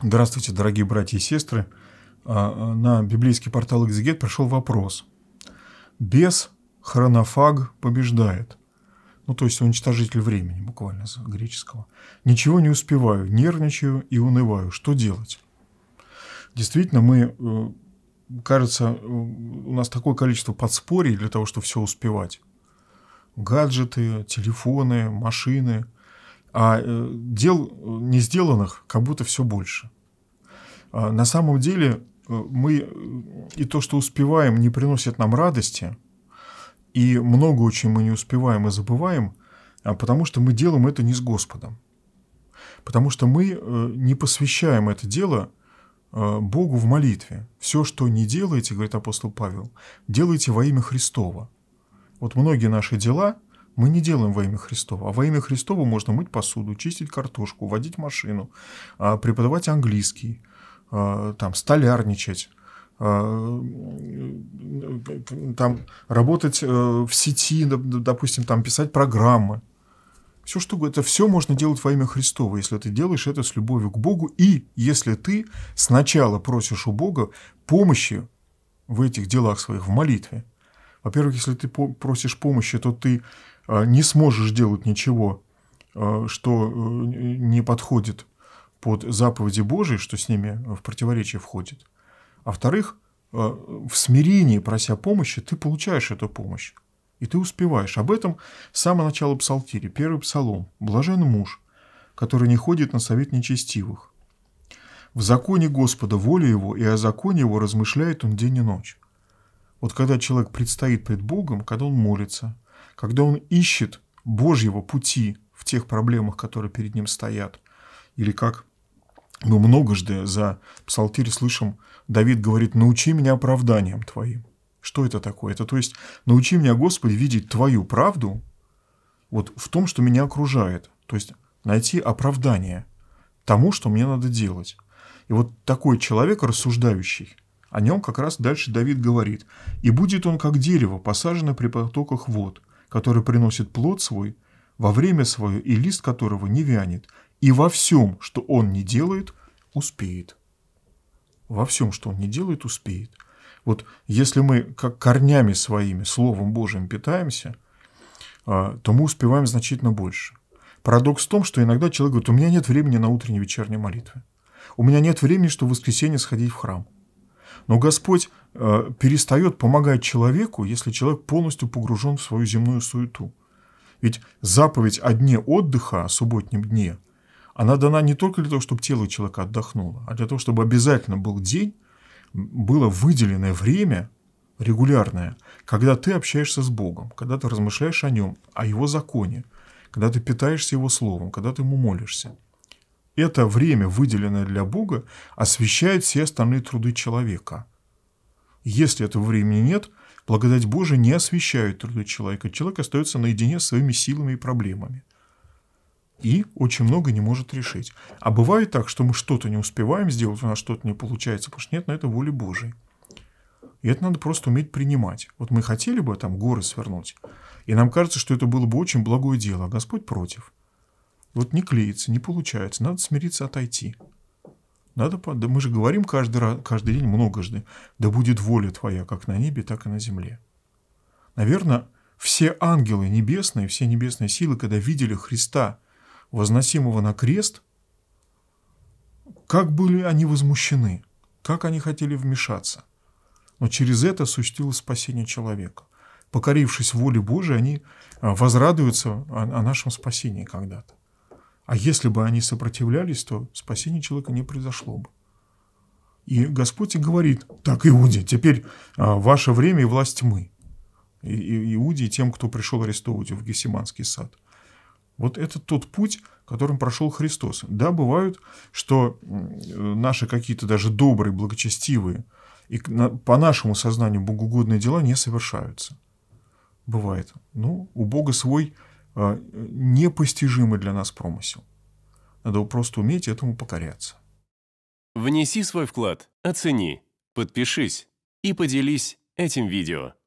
Здравствуйте, дорогие братья и сестры. А, а, на библейский портал «Экзегет» пришел вопрос. Без хронофаг побеждает. Ну, то есть уничтожитель времени, буквально с греческого. Ничего не успеваю, нервничаю и унываю. Что делать? Действительно, мы, э, кажется, у нас такое количество подспорий для того, чтобы все успевать. Гаджеты, телефоны, машины – а э, дел э, не сделанных как будто все больше. А, на самом деле э, мы э, и то, что успеваем, не приносит нам радости, и много очень мы не успеваем и забываем, а, потому что мы делаем это не с Господом. Потому что мы э, не посвящаем это дело Богу в молитве. Все, что не делаете, говорит апостол Павел, делайте во имя Христова. Вот многие наши дела мы не делаем во имя Христова. А во имя Христова можно мыть посуду, чистить картошку, водить машину, а, преподавать английский – Э, там, столярничать, э, там, работать э, в сети, допустим, там, писать программы. Все, что это все можно делать во имя Христова, если ты делаешь это с любовью к Богу, и если ты сначала просишь у Бога помощи в этих делах своих, в молитве. Во-первых, если ты просишь помощи, то ты не сможешь делать ничего, что не подходит под заповеди Божии, что с ними в противоречие входит. А вторых, э, в смирении, прося помощи, ты получаешь эту помощь. И ты успеваешь. Об этом с самого начала псалтири. Первый псалом. Блажен муж, который не ходит на совет нечестивых. В законе Господа воля его, и о законе его размышляет он день и ночь. Вот когда человек предстоит пред Богом, когда он молится, когда он ищет Божьего пути в тех проблемах, которые перед ним стоят, или как мы многожды за псалтирь слышим, Давид говорит, научи меня оправданием Твоим. Что это такое? Это то есть, научи меня, Господи, видеть Твою правду вот в том, что меня окружает. То есть, найти оправдание тому, что мне надо делать. И вот такой человек, рассуждающий, о нем как раз дальше Давид говорит. «И будет он как дерево, посажено при потоках вод, которое приносит плод свой во время свое, и лист которого не вянет, и во всем, что он не делает, успеет. Во всем, что он не делает, успеет. Вот если мы как корнями своими Словом Божьим питаемся, а, то мы успеваем значительно больше. Парадокс в том, что иногда человек говорит, у меня нет времени на утренние вечерние молитвы. У меня нет времени, чтобы в воскресенье сходить в храм. Но Господь э, перестает помогать человеку, если человек полностью погружен в свою земную суету. Ведь заповедь о дне отдыха, о субботнем дне, она дана не только для того, чтобы тело человека отдохнуло, а для того, чтобы обязательно был день, было выделенное время регулярное, когда ты общаешься с Богом, когда ты размышляешь о Нем, о Его законе, когда ты питаешься Его Словом, когда ты Ему молишься. Это время, выделенное для Бога, освещает все остальные труды человека. Если этого времени нет, благодать Божия не освещает труды человека. Человек остается наедине с своими силами и проблемами – и очень много не может решить. А бывает так, что мы что-то не успеваем сделать, у нас что-то не получается, потому что нет на это воли Божией. И это надо просто уметь принимать. Вот мы хотели бы там горы свернуть, и нам кажется, что это было бы очень благое дело, а Господь против. Вот не клеится, не получается, надо смириться, отойти. Надо, да мы же говорим каждый, раз, каждый день многожды, да будет воля твоя, как на небе, так и на земле. Наверное, все ангелы небесные, все небесные силы, когда видели Христа – возносимого на крест, как были они возмущены, как они хотели вмешаться. Но через это осуществилось спасение человека. Покорившись воле Божией, они а, возрадуются о, нашем спасении когда-то. А если бы они сопротивлялись, то спасение человека не произошло бы. И Господь и говорит, так, Иуде, теперь а, ваше время и власть мы, И, и, Иуде и тем, кто пришел арестовывать его в Гефсиманский сад – вот это тот путь, которым прошел Христос. Да, бывают, что наши какие-то даже добрые, благочестивые и по нашему сознанию богоугодные дела не совершаются. Бывает. Ну, у Бога свой а, непостижимый для нас промысел. Надо просто уметь этому покоряться. Внеси свой вклад, оцени, подпишись и поделись этим видео.